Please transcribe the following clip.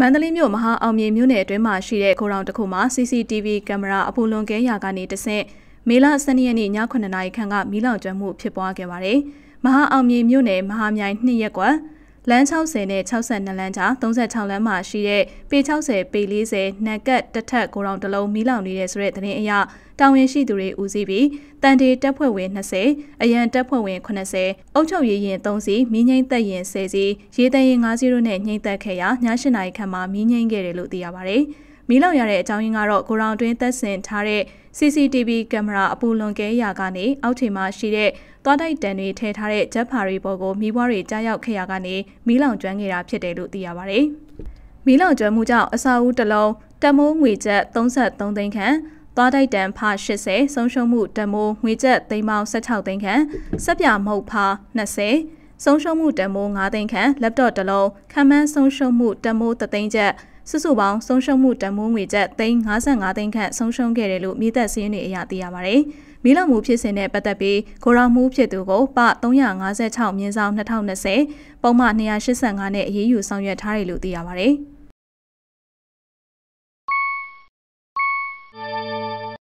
မန္တလေးမြို့မဟာအောင်မြေမြို့နယ်အတွင်းမှာရှိတဲ့ခိုးတော်တစ်ခုမှာ CCTV ကင်မရာအပူလွန်ကဲရာကနေတဆင့်မေလ12ရက်နေ့ည9:00နာရီခန့်ကမီးလောင်ကျွမ်းမှုဖြစ်ပွားခဲ့ပါတယ်။မဟာအောင်မြေမြို့နယ်မဟာမြိုင်2ရပ်ကွက်လမ်း60နဲ့62လမ်းကြား36လမ်းမှာရှိတဲ့ပေ60ပေ40နံကတ်တစ်ထပ်ကိုရောင်တလုံးမီးလောင်နေတဲ့ဆိုတဲ့သတင်းအရတာဝန်ရှိသူတွေဦးစီးပြီးတန်တေတပ်ဖွဲ့ဝင်20အရန်တပ်ဖွဲ့ဝင်80အုပ်ချုပ်ရေးရင်3စီမီးငိမ့်သက်ရင်10စီရေးသက်ရင်5စီတို့နဲ့ငိမ့်သက်ခဲ့ရာည8နာရီခန့်မှာမီးငိမ့်ခဲ့တယ်လို့သိရပါဗျ။မီးလောင်ရတဲ့အကြောင်းရင်းကတော့ကိုရောင်တွင်တက်ဆင်ထားတဲ့ CCTV ကင်မရာအပူလွန်ကဲရာကနေအောက်ခြေမှာရှိတဲ့သွားတိုက်တန်တွေထည့်ထားတဲ့ဂျက်ဖာရီပေါ်ကိုမိဘွားတွေကြားရောက်ခဲ့ရာကနေမီးလောင်ကျွမ်းခဲ့တာဖြစ်တယ်လို့သိရပါဗျ။မီးလောင်ကျွမ်းမှုကြောင့်အစာအုပ်တစ်လုံးတမိုးငွေကျပ်33သိန်းခန့်သွားတိုက်တန်ဖ80ဆုံးရှုံးမှု တမိုးငွေကျပ်သိန်းပေါင်း16သိန်းခန့်စက်ပြမုတ်ဖ20ဆုံးရှုံးမှုတမိုး9သိန်းခန့် laptop တစ်လုံးခံမှန်းဆုံးရှုံးမှုတမိုး3သိန်းကျပ်စုစုပေါင်းဆုံးရှုံးမှုတန်ဖိုးငွေကျပ်355သိန်းခန့်ဆုံးရှုံးခဲ့တယ်လို့မြေသက်စည်းရင်းတွေအရသိရပါဗျ။မီးလောင်မှုဖြစ်စဉ်နဲ့ပတ်သက်ပြီးကိုရောင်မှုဖြစ်သူကိုပ356မြင်းဆောင်2020ပုံမှန်285နဲ့အရေးယူဆောင်ရွက်ထားတယ်လို့သိရပါဗျ။